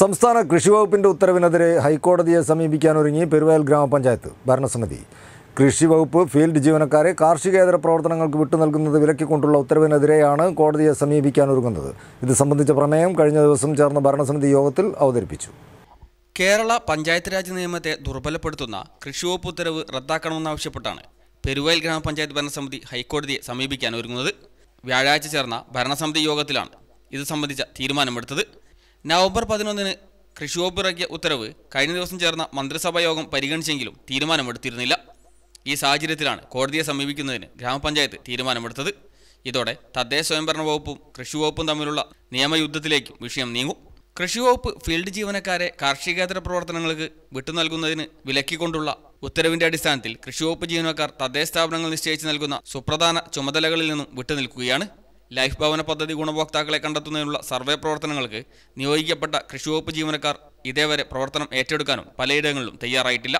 സംസ്ഥാന കൃഷിവകുപ്പിൻ്റെ ഉത്തരവിനെതിരെ ഹൈക്കോടതിയെ സമീപിക്കാനൊരുങ്ങി പെരുവയൽ ഗ്രാമപഞ്ചായത്ത് ഭരണസമിതി കൃഷിവകുപ്പ് ഫീൽഡ് ജീവനക്കാരെ കാർഷികേതര പ്രവർത്തനങ്ങൾക്ക് നൽകുന്നത് വിലക്കിക്കൊണ്ടുള്ള ഉത്തരവിനെതിരെയാണ് കോടതിയെ സമീപിക്കാനൊരുങ്ങുന്നത് ഇത് സംബന്ധിച്ച പ്രമേയം കഴിഞ്ഞ ദിവസം ചേർന്ന ഭരണസമിതി യോഗത്തിൽ അവതരിപ്പിച്ചു കേരള പഞ്ചായത്ത് രാജ് നിയമത്തെ ദുർബലപ്പെടുത്തുന്ന കൃഷിവകുപ്പ് ഉത്തരവ് റദ്ദാക്കണമെന്നാവശ്യപ്പെട്ടാണ് പെരുവയൽ ഗ്രാമപഞ്ചായത്ത് ഭരണസമിതി ഹൈക്കോടതിയെ സമീപിക്കാൻ വ്യാഴാഴ്ച ചേർന്ന ഭരണസമിതി യോഗത്തിലാണ് ഇത് സംബന്ധിച്ച തീരുമാനമെടുത്തത് നവംബർ പതിനൊന്നിന് കൃഷി വകുപ്പ് ഇറക്കിയ ഉത്തരവ് കഴിഞ്ഞ ദിവസം ചേർന്ന മന്ത്രിസഭാ യോഗം പരിഗണിച്ചെങ്കിലും തീരുമാനമെടുത്തിരുന്നില്ല ഈ സാഹചര്യത്തിലാണ് കോടതിയെ സമീപിക്കുന്നതിന് ഗ്രാമപഞ്ചായത്ത് തീരുമാനമെടുത്തത് ഇതോടെ തദ്ദേശ സ്വയംഭരണ വകുപ്പും കൃഷി വകുപ്പും തമ്മിലുള്ള നിയമയുദ്ധത്തിലേക്കും വിഷയം നീങ്ങും കൃഷി വകുപ്പ് ഫീൽഡ് ജീവനക്കാരെ കാർഷികേതര പ്രവർത്തനങ്ങൾക്ക് വിട്ടു നൽകുന്നതിന് വിലക്കിക്കൊണ്ടുള്ള ഉത്തരവിന്റെ അടിസ്ഥാനത്തിൽ കൃഷി വകുപ്പ് ജീവനക്കാർ തദ്ദേശ സ്ഥാപനങ്ങൾ നിശ്ചയിച്ച് നൽകുന്ന സുപ്രധാന ചുമതലകളിൽ നിന്നും വിട്ടുനിൽക്കുകയാണ് ലൈഫ് ഭവന പദ്ധതി ഗുണഭോക്താക്കളെ കണ്ടെത്തുന്നതിനുള്ള സർവേ പ്രവർത്തനങ്ങൾക്ക് നിയോഗിക്കപ്പെട്ട കൃഷിവകുപ്പ് ജീവനക്കാർ ഇതേവരെ പ്രവർത്തനം ഏറ്റെടുക്കാനും പലയിടങ്ങളിലും തയ്യാറായിട്ടില്ല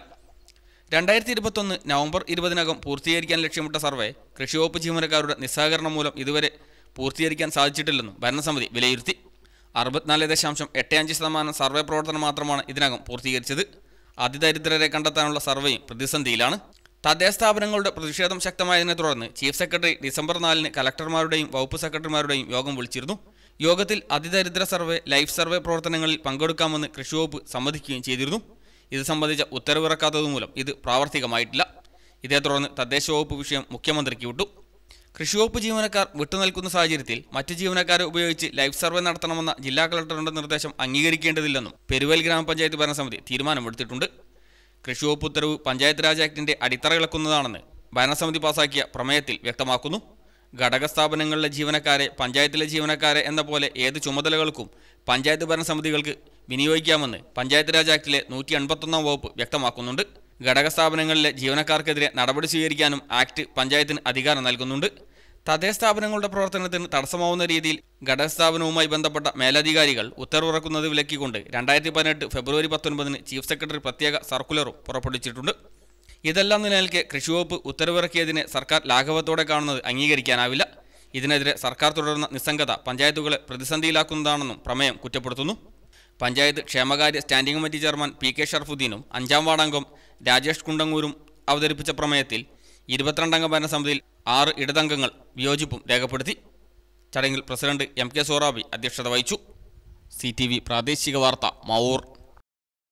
രണ്ടായിരത്തി ഇരുപത്തൊന്ന് നവംബർ ഇരുപതിനകം പൂർത്തീകരിക്കാൻ ലക്ഷ്യമിട്ട സർവേ കൃഷിവകുപ്പ് ജീവനക്കാരുടെ നിസ്സഹകരണം മൂലം ഇതുവരെ പൂർത്തീകരിക്കാൻ സാധിച്ചിട്ടില്ലെന്നും ഭരണസമിതി വിലയിരുത്തി അറുപത്തിനാല് ദശാംശം എട്ട് അഞ്ച് ശതമാനം സർവേ പ്രവർത്തനം മാത്രമാണ് ഇതിനകം പൂർത്തീകരിച്ചത് അതിദരിദ്രരെ കണ്ടെത്താനുള്ള സർവേയും പ്രതിസന്ധിയിലാണ് തദ്ദേശ സ്ഥാപനങ്ങളുടെ പ്രതിഷേധം ശക്തമായതിനെ തുടർന്ന് ചീഫ് സെക്രട്ടറി ഡിസംബർ നാലിന് കലക്ടർമാരുടെയും വകുപ്പ് സെക്രട്ടറിമാരുടെയും യോഗം വിളിച്ചിരുന്നു യോഗത്തിൽ അതിദരിദ്ര സർവേ ലൈഫ് സർവേ പ്രവർത്തനങ്ങളിൽ പങ്കെടുക്കാമെന്ന് കൃഷി വകുപ്പ് സമ്മതിക്കുകയും ചെയ്തിരുന്നു ഇത് സംബന്ധിച്ച ഉത്തരവിറക്കാത്തതുമൂലം ഇത് പ്രാവർത്തികമായിട്ടില്ല ഇതേ തുടർന്ന് തദ്ദേശ വകുപ്പ് വിഷയം മുഖ്യമന്ത്രിക്ക് വിട്ടു കൃഷി വകുപ്പ് ജീവനക്കാർ വിട്ടുനിൽക്കുന്ന സാഹചര്യത്തിൽ മറ്റ് ജീവനക്കാരെ ഉപയോഗിച്ച് ലൈഫ് സർവേ നടത്തണമെന്ന ജില്ലാ കളക്ടറുടെ നിർദ്ദേശം അംഗീകരിക്കേണ്ടതില്ലെന്നും പെരുവൽ ഗ്രാമപഞ്ചായത്ത് ഭരണസമിതി തീരുമാനമെടുത്തിട്ടുണ്ട് കൃഷി വകുപ്പ് ഉത്തരവ് പഞ്ചായത്ത് രാജ് ആക്ടിന്റെ അടിത്തറ ഇളക്കുന്നതാണെന്ന് ഭരണസമിതി പാസാക്കിയ പ്രമേയത്തിൽ വ്യക്തമാക്കുന്നു ഘടക സ്ഥാപനങ്ങളിലെ ജീവനക്കാരെ പഞ്ചായത്തിലെ ജീവനക്കാരെ എന്ന പോലെ ഏത് ചുമതലകൾക്കും പഞ്ചായത്ത് ഭരണസമിതികൾക്ക് വിനിയോഗിക്കാമെന്ന് പഞ്ചായത്ത് രാജ് ആക്ടിലെ നൂറ്റി എൺപത്തൊന്നാം വകുപ്പ് വ്യക്തമാക്കുന്നുണ്ട് ഘടക സ്ഥാപനങ്ങളിലെ ജീവനക്കാർക്കെതിരെ നടപടി സ്വീകരിക്കാനും ആക്ട് പഞ്ചായത്തിന് അധികാരം നൽകുന്നുണ്ട് തദ്ദേശ സ്ഥാപനങ്ങളുടെ പ്രവർത്തനത്തിന് തടസ്സമാവുന്ന രീതിയിൽ ഘടകസ്ഥാപനവുമായി ബന്ധപ്പെട്ട മേലധികാരികൾ ഉത്തരവിറക്കുന്നത് വിലക്കിക്കൊണ്ട് രണ്ടായിരത്തി പതിനെട്ട് ഫെബ്രുവരി പത്തൊൻപതിന് ചീഫ് സെക്രട്ടറി പ്രത്യേക സർക്കുലറും പുറപ്പെടുവിച്ചിട്ടുണ്ട് ഇതെല്ലാം നിലനിൽക്കെ കൃഷിവകുപ്പ് ഉത്തരവിറക്കിയതിനെ സർക്കാർ ലാഘവത്തോടെ കാണുന്നത് അംഗീകരിക്കാനാവില്ല ഇതിനെതിരെ സർക്കാർ തുടരുന്ന നിസ്സംഗത പഞ്ചായത്തുകളെ പ്രതിസന്ധിയിലാക്കുന്നതാണെന്നും പ്രമേയം കുറ്റപ്പെടുത്തുന്നു പഞ്ചായത്ത് ക്ഷേമകാര്യ standing committee chairman P K ഷർഫുദ്ദീനും അഞ്ചാം വാർഡംഗം രാജേഷ് കുണ്ടങ്ങൂരും അവതരിപ്പിച്ച പ്രമേയത്തിൽ ഇരുപത്തിരണ്ടംഗ ഭരണസമിതിയിൽ ആറ് ഇടതംഗങ്ങൾ വിയോജിപ്പും രേഖപ്പെടുത്തി ചടങ്ങിൽ പ്രസിഡന്റ് എം കെ സോറാബി അധ്യക്ഷത വഹിച്ചു സി പ്രാദേശിക വാർത്ത മാവൂർ